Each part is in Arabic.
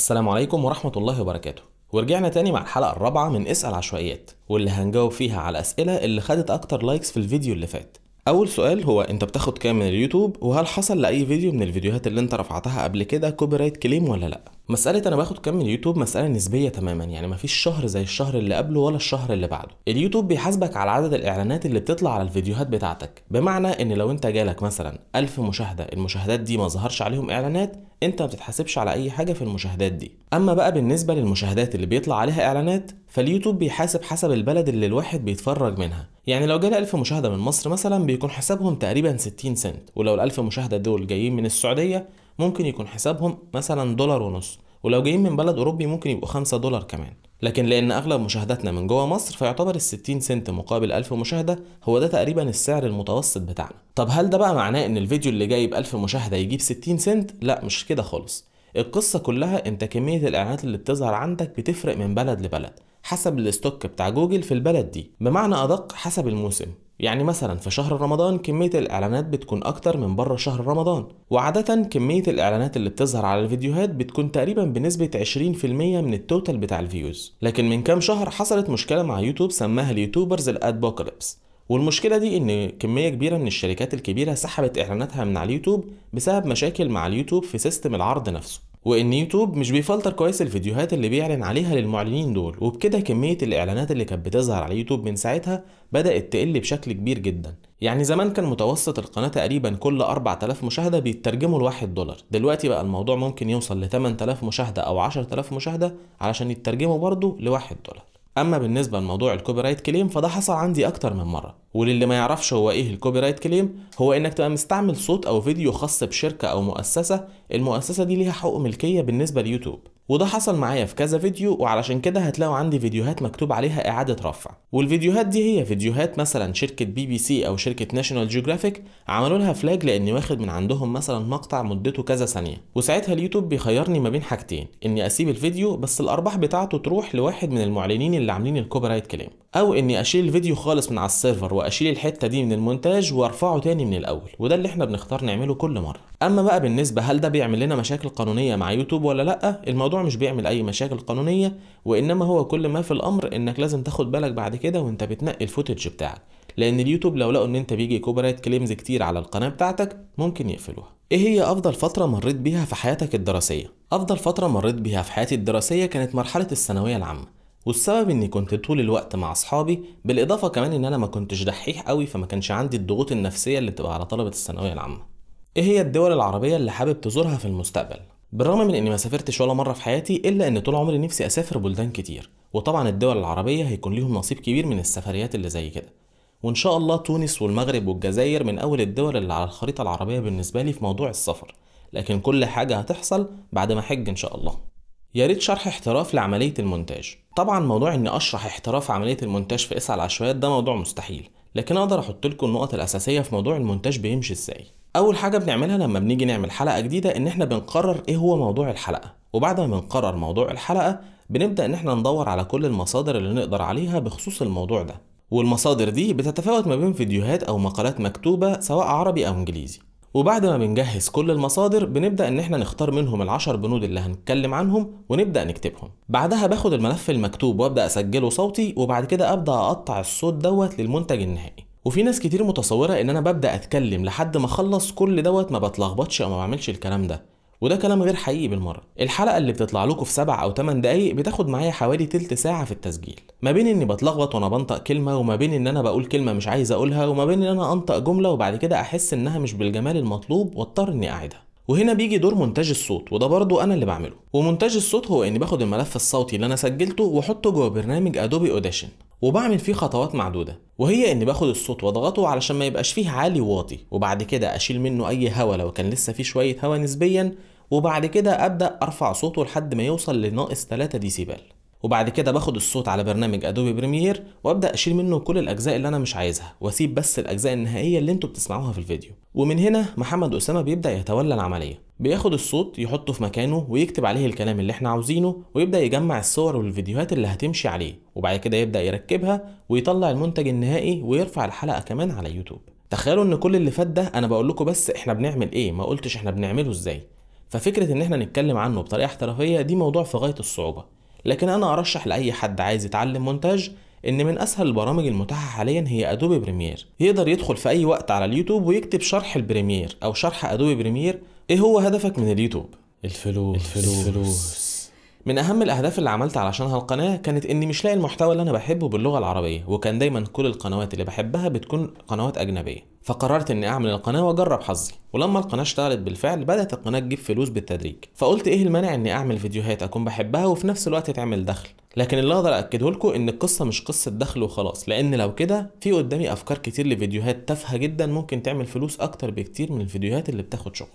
السلام عليكم ورحمة الله وبركاته ورجعنا تاني مع الحلقة الرابعة من اسأل عشوائيات واللي هنجاوب فيها على أسئلة اللي خدت أكتر لايكس في الفيديو اللي فات أول سؤال هو أنت بتاخد كام من اليوتيوب وهل حصل لأي فيديو من الفيديوهات اللي أنت رفعتها قبل كده كوبي رايت كليم ولا لأ مساله انا باخد كام من اليوتيوب مساله نسبيه تماما يعني مفيش شهر زي الشهر اللي قبله ولا الشهر اللي بعده اليوتيوب بيحاسبك على عدد الاعلانات اللي بتطلع على الفيديوهات بتاعتك بمعنى ان لو انت جالك مثلا 1000 مشاهده المشاهدات دي ما ظهرش عليهم اعلانات انت ما بتتحاسبش على اي حاجه في المشاهدات دي اما بقى بالنسبه للمشاهدات اللي بيطلع عليها اعلانات فاليوتيوب بيحاسب حسب البلد اللي الواحد بيتفرج منها يعني لو جالي 1000 مشاهده من مصر مثلا بيكون حسابهم تقريبا 60 سنت ولو ال1000 مشاهده دول جايين من السعوديه ممكن يكون حسابهم مثلا دولار ونص ولو جايين من بلد أوروبي ممكن يبقوا 5 دولار كمان لكن لأن أغلب مشاهداتنا من جوه مصر فيعتبر ال 60 سنت مقابل 1000 مشاهدة هو ده تقريبا السعر المتوسط بتاعنا طب هل ده بقى معناه إن الفيديو اللي جايب 1000 مشاهدة يجيب 60 سنت؟ لا مش كده خالص القصة كلها أنت كمية الإعلانات اللي بتظهر عندك بتفرق من بلد لبلد حسب الاستوك بتاع جوجل في البلد دي بمعنى أدق حسب الموسم يعني مثلا في شهر رمضان كمية الإعلانات بتكون أكتر من بره شهر رمضان وعادة كمية الإعلانات اللي بتظهر على الفيديوهات بتكون تقريبا بنسبة 20% من التوتال بتاع الفيوز لكن من كام شهر حصلت مشكلة مع يوتيوب سماها اليوتيوبرز الأدبوكاليبس والمشكلة دي إن كمية كبيرة من الشركات الكبيرة سحبت إعلاناتها من على اليوتيوب بسبب مشاكل مع اليوتيوب في سيستم العرض نفسه وان يوتيوب مش بيفلتر كويس الفيديوهات اللي بيعلن عليها للمعلنين دول وبكده كميه الاعلانات اللي كانت بتظهر على يوتيوب من ساعتها بدات تقل بشكل كبير جدا يعني زمان كان متوسط القناه تقريبا كل 4000 مشاهده بيترجموا ل 1 دولار دلوقتي بقى الموضوع ممكن يوصل ل 8000 مشاهده او 10000 مشاهده علشان يترجموا برضه ل 1 دولار اما بالنسبه لموضوع الكوبي رايت كليم فده حصل عندي اكتر من مره وللي ما يعرفش هو ايه الكوبي رايت كليم هو انك تبقى مستعمل صوت او فيديو خاص بشركه او مؤسسه المؤسسه دي ليها حقوق ملكيه بالنسبه ليوتيوب وده حصل معايا في كذا فيديو وعلشان كده هتلاقوا عندي فيديوهات مكتوب عليها اعاده رفع والفيديوهات دي هي فيديوهات مثلا شركه بي بي سي او شركه ناشونال جيوغرافيك عملوا لها فلاج لاني واخد من عندهم مثلا مقطع مدته كذا ثانيه وساعتها اليوتيوب بيخيرني ما بين حاجتين اني اسيب الفيديو بس الارباح بتاعته تروح لواحد من المعلنين اللي عاملين الكوبي رايت كلام او اني اشيل الفيديو خالص من على السيرفر واشيل الحته دي من المونتاج وارفعه تاني من الاول وده اللي احنا بنختار نعمله كل مره اما بقى بالنسبه هل ده بيعمل لنا مشاكل قانونيه مع يوتيوب ولا لا الموضوع مش بيعمل اي مشاكل قانونيه وانما هو كل ما في الامر انك لازم تاخد بالك بعد كده وانت بتنقي الفوتج بتاعك لان اليوتيوب لو لقوا ان انت بيجي كوبرايت كليمز كتير على القناه بتاعتك ممكن يقفلوها ايه هي افضل فتره مريت بيها في حياتك الدراسيه افضل فتره مريت بيها في حياتي الدراسيه كانت مرحله الثانويه العامه والسبب اني كنت طول الوقت مع اصحابي بالاضافه كمان ان انا ما كنتش دحيح قوي فما كانش عندي الضغوط النفسيه اللي بتبقى على طلبه الثانويه العامه ايه هي الدول العربية اللي حابب تزورها في المستقبل؟ بالرغم من اني ما سافرتش ولا مرة في حياتي الا ان طول عمري نفسي اسافر بلدان كتير وطبعا الدول العربية هيكون ليهم نصيب كبير من السفريات اللي زي كده وان شاء الله تونس والمغرب والجزائر من اول الدول اللي على الخريطة العربية بالنسبة لي في موضوع السفر لكن كل حاجة هتحصل بعد ما حج ان شاء الله يا ريت شرح احتراف لعملية المونتاج طبعا موضوع اني اشرح احتراف عملية المونتاج في اسعى العشوائيات ده موضوع مستحيل لكن اقدر احط لكم النقط الاساسية في موضوع المونتاج بيمشي ازاي اول حاجه بنعملها لما بنيجي نعمل حلقه جديده ان احنا بنقرر ايه هو موضوع الحلقه وبعد ما بنقرر موضوع الحلقه بنبدا ان احنا ندور على كل المصادر اللي نقدر عليها بخصوص الموضوع ده والمصادر دي بتتفاوت ما بين فيديوهات او مقالات مكتوبه سواء عربي او انجليزي وبعد ما بنجهز كل المصادر بنبدا ان احنا نختار منهم العشر بنود اللي هنتكلم عنهم ونبدا نكتبهم بعدها باخد الملف المكتوب وابدا اسجله صوتي وبعد كده ابدا اقطع الصوت دوت للمنتج النهائي وفي ناس كتير متصوره ان انا ببدا اتكلم لحد ما اخلص كل دوت ما بتلخبطش او ما بعملش الكلام ده وده كلام غير حقيقي بالمره الحلقه اللي بتطلع لكم في 7 او 8 دقايق بتاخد معايا حوالي تلت ساعه في التسجيل ما بين اني بتلخبط وانا بنطق كلمه وما بين ان انا بقول كلمه مش عايز اقولها وما بين ان انا انطق جمله وبعد كده احس انها مش بالجمال المطلوب واضطر اني اعيدها وهنا بيجي دور مونتاج الصوت وده برضو انا اللي بعمله ومونتاج الصوت هو اني باخد الملف الصوتي اللي انا سجلته واحطه جوه برنامج ادوبي اوديشن وبعمل فيه خطوات معدودة وهي اني باخد الصوت واضغطه علشان ما يبقاش فيه عالي وواطي وبعد كده اشيل منه اي هوا لو كان لسه فيه شوية هوا نسبيا وبعد كده ابدا ارفع صوته لحد ما يوصل لناقص 3 ديسيبل وبعد كده باخد الصوت على برنامج ادوبي بريمير وابدا اشيل منه كل الاجزاء اللي انا مش عايزها واسيب بس الاجزاء النهائيه اللي انتوا بتسمعوها في الفيديو ومن هنا محمد اسامه بيبدا يتولى العمليه بياخد الصوت يحطه في مكانه ويكتب عليه الكلام اللي احنا عاوزينه ويبدا يجمع الصور والفيديوهات اللي هتمشي عليه وبعد كده يبدا يركبها ويطلع المنتج النهائي ويرفع الحلقه كمان على يوتيوب تخيلوا ان كل اللي فات ده انا بقول لكم بس احنا بنعمل ايه ما قلتش احنا بنعمله ازاي ففكره ان احنا نتكلم عنه بطريقه احترافيه دي موضوع في غايه الصعوبه لكن انا ارشح لاي حد عايز يتعلم مونتاج ان من اسهل البرامج المتاحه حاليا هي ادوبي بريمير يقدر يدخل في اي وقت على اليوتيوب ويكتب شرح البريمير او شرح ادوبي بريمير ايه هو هدفك من اليوتيوب الفلوس الفلوس, الفلوس. من اهم الاهداف اللي عملت علشانها القناه كانت اني مش لاقي المحتوى اللي انا بحبه باللغه العربيه وكان دايما كل القنوات اللي بحبها بتكون قنوات اجنبيه فقررت اني اعمل القناه واجرب حظي ولما القناه اشتغلت بالفعل بدات القناه تجيب فلوس بالتدريج فقلت ايه المانع اني اعمل فيديوهات اكون بحبها وفي نفس الوقت تعمل دخل لكن اللي اقدر اكده لكم ان القصه مش قصه دخل وخلاص لان لو كده في قدامي افكار كتير لفيديوهات تافهه جدا ممكن تعمل فلوس اكتر بكتير من الفيديوهات اللي بتاخد شغل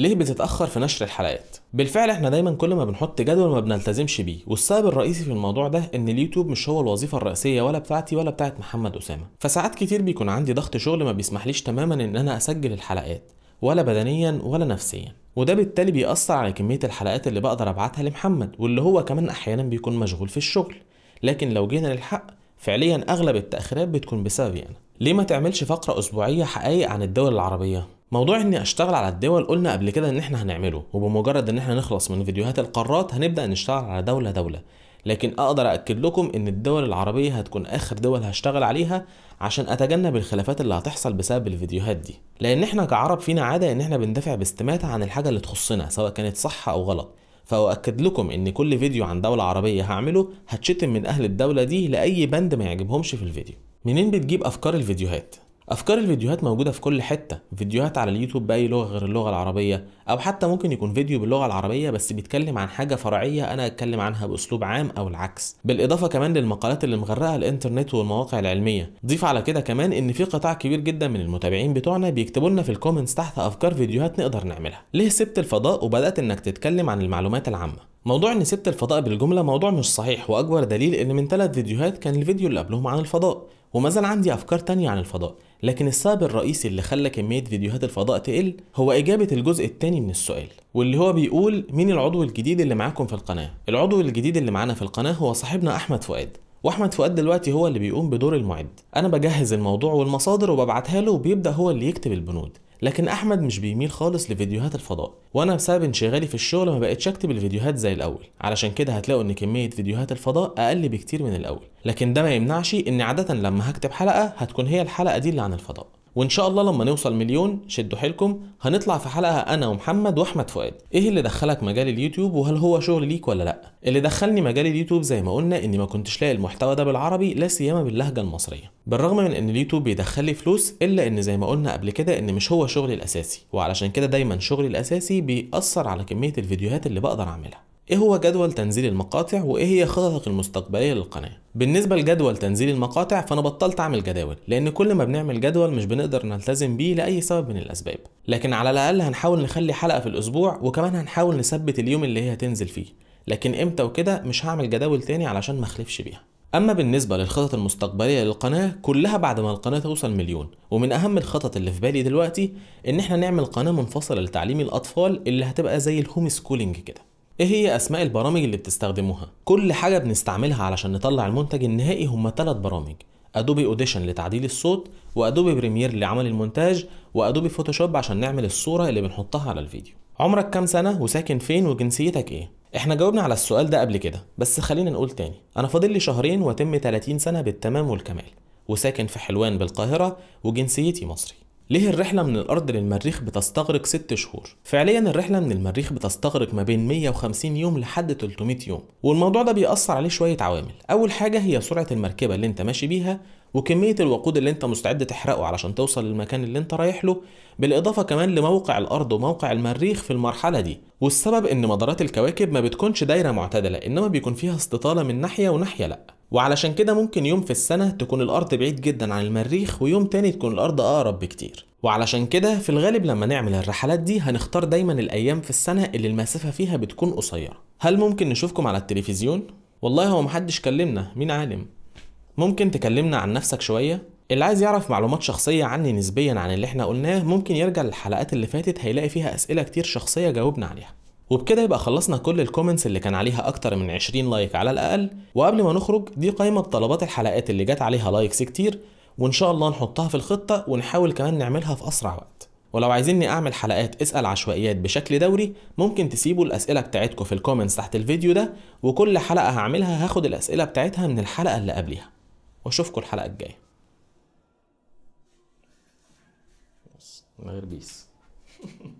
ليه بتتاخر في نشر الحلقات بالفعل احنا دايما كل ما بنحط جدول ما بنلتزمش بيه والسبب الرئيسي في الموضوع ده ان اليوتيوب مش هو الوظيفه الرئيسيه ولا بتاعتي ولا بتاعت محمد اسامه فساعات كتير بيكون عندي ضغط شغل ما بيسمحليش تماما ان انا اسجل الحلقات ولا بدنيا ولا نفسيا وده بالتالي بيأثر على كمية الحلقات اللي بقدر أبعتها لمحمد واللي هو كمان أحيانا بيكون مشغول في الشغل لكن لو جينا للحق فعليا أغلب التأخيرات بتكون بسببي أنا ليه ما تعملش فقرة أسبوعية حقايق عن الدول العربية موضوع اني اشتغل على الدول قلنا قبل كده ان احنا هنعمله وبمجرد ان احنا نخلص من فيديوهات القارات هنبدا نشتغل على دوله دوله لكن اقدر اكد لكم ان الدول العربيه هتكون اخر دول هشتغل عليها عشان اتجنب الخلافات اللي هتحصل بسبب الفيديوهات دي لان احنا كعرب فينا عاده ان احنا بندافع باستماتة عن الحاجه اللي تخصنا سواء كانت صح او غلط فأؤكد لكم إن كل فيديو عن دولة عربية هعمله هتشتم من أهل الدولة دي لأي بند ما يعجبهمش في الفيديو. منين بتجيب أفكار الفيديوهات؟ افكار الفيديوهات موجوده في كل حته فيديوهات على اليوتيوب باي لغه غير اللغه العربيه او حتى ممكن يكون فيديو باللغه العربيه بس بيتكلم عن حاجه فرعيه انا اتكلم عنها باسلوب عام او العكس بالاضافه كمان للمقالات اللي مغرقه الانترنت والمواقع العلميه ضيف على كده كمان ان في قطاع كبير جدا من المتابعين بتوعنا بيكتبوا لنا في الكومنتس تحت افكار فيديوهات نقدر نعملها ليه سبت الفضاء وبدات انك تتكلم عن المعلومات العامه موضوع ان سبت الفضاء بالجمله موضوع مش صحيح واكبر دليل ان من ثلاث فيديوهات كان الفيديو اللي قبلهم عن الفضاء وما زال عندي افكار تانية عن الفضاء لكن السبب الرئيسي اللي خلى كميه فيديوهات الفضاء تقل هو اجابه الجزء الثاني من السؤال واللي هو بيقول مين العضو الجديد اللي معاكم في القناه العضو الجديد اللي معانا في القناه هو صاحبنا احمد فؤاد واحمد فؤاد دلوقتي هو اللي بيقوم بدور المعد انا بجهز الموضوع والمصادر وببعتها له وبيبدا هو اللي يكتب البنود لكن احمد مش بيميل خالص لفيديوهات الفضاء وانا بسبب انشغالي في الشغل ما بقتش اكتب الفيديوهات زي الاول علشان كده هتلاقوا ان كميه فيديوهات الفضاء اقل بكتير من الاول لكن ده ما يمنعش ان عاده لما هكتب حلقه هتكون هي الحلقه دي اللي عن الفضاء وان شاء الله لما نوصل مليون شدوا حيلكم هنطلع في حلقه انا ومحمد واحمد فؤاد ايه اللي دخلك مجال اليوتيوب وهل هو شغل ليك ولا لا اللي دخلني مجال اليوتيوب زي ما قلنا اني ما كنتش لاقي المحتوى ده بالعربي لا سيما باللهجه المصريه بالرغم من ان اليوتيوب بيدخل لي فلوس الا ان زي ما قلنا قبل كده ان مش هو شغلي الاساسي وعلشان كده دايما شغلي الاساسي بيأثر على كميه الفيديوهات اللي بقدر اعملها ايه هو جدول تنزيل المقاطع وايه هي خططك المستقبليه للقناه بالنسبه لجدول تنزيل المقاطع فانا بطلت اعمل جداول لان كل ما بنعمل جدول مش بنقدر نلتزم بيه لاي سبب من الاسباب لكن على الاقل هنحاول نخلي حلقه في الاسبوع وكمان هنحاول نثبت اليوم اللي هي هتنزل فيه لكن امتى وكده مش هعمل جداول تاني علشان ما اخلفش بيها اما بالنسبه للخطط المستقبليه للقناه كلها بعد ما القناه توصل مليون ومن اهم الخطط اللي في بالي دلوقتي ان احنا نعمل قناه منفصله لتعليم الاطفال اللي هتبقى زي الهوم سكولينج كده ايه هي اسماء البرامج اللي بتستخدموها كل حاجه بنستعملها علشان نطلع المنتج النهائي هما ثلاث برامج ادوبي اوديشن لتعديل الصوت وادوبي بريمير لعمل المونتاج وادوبي فوتوشوب عشان نعمل الصوره اللي بنحطها على الفيديو عمرك كام سنه وساكن فين وجنسيتك ايه احنا جاوبنا على السؤال ده قبل كده بس خلينا نقول تاني انا فاضل لي شهرين واتم 30 سنه بالتمام والكمال وساكن في حلوان بالقاهره وجنسيتي مصري ليه الرحلة من الأرض للمريخ بتستغرق 6 شهور؟ فعليا الرحلة من المريخ بتستغرق ما بين 150 يوم لحد 300 يوم والموضوع ده بيأثر عليه شوية عوامل أول حاجة هي سرعة المركبة اللي انت ماشي بيها وكمية الوقود اللي انت مستعد تحرقه علشان توصل للمكان اللي انت رايح له بالإضافة كمان لموقع الأرض وموقع المريخ في المرحلة دي والسبب إن مدارات الكواكب ما بتكونش دايرة معتدلة إنما بيكون فيها استطالة من ناحية وناحية لأ وعلشان كده ممكن يوم في السنة تكون الأرض بعيد جدا عن المريخ ويوم تاني تكون الأرض أقرب بكتير وعلشان كده في الغالب لما نعمل الرحلات دي هنختار دايما الأيام في السنة اللي المسافة فيها بتكون قصيرة هل ممكن نشوفكم على التلفزيون؟ والله هو محدش كلمنا مين عالم ممكن تكلمنا عن نفسك شوية؟ اللي عايز يعرف معلومات شخصية عني نسبيا عن اللي احنا قلناه ممكن يرجع للحلقات اللي فاتت هيلاقي فيها أسئلة كتير شخصية جاوبنا عليها وبكده يبقى خلصنا كل الكومنتس اللي كان عليها اكتر من 20 لايك على الاقل وقبل ما نخرج دي قائمه بطلبات الحلقات اللي جت عليها لايكس كتير وان شاء الله نحطها في الخطه ونحاول كمان نعملها في اسرع وقت ولو عايزيني اعمل حلقات اسال عشوائيات بشكل دوري ممكن تسيبوا الاسئله بتاعتكم في الكومنتس تحت الفيديو ده وكل حلقه هعملها هاخد الاسئله بتاعتها من الحلقه اللي قبلها واشوفكم الحلقه الجايه من غير بيس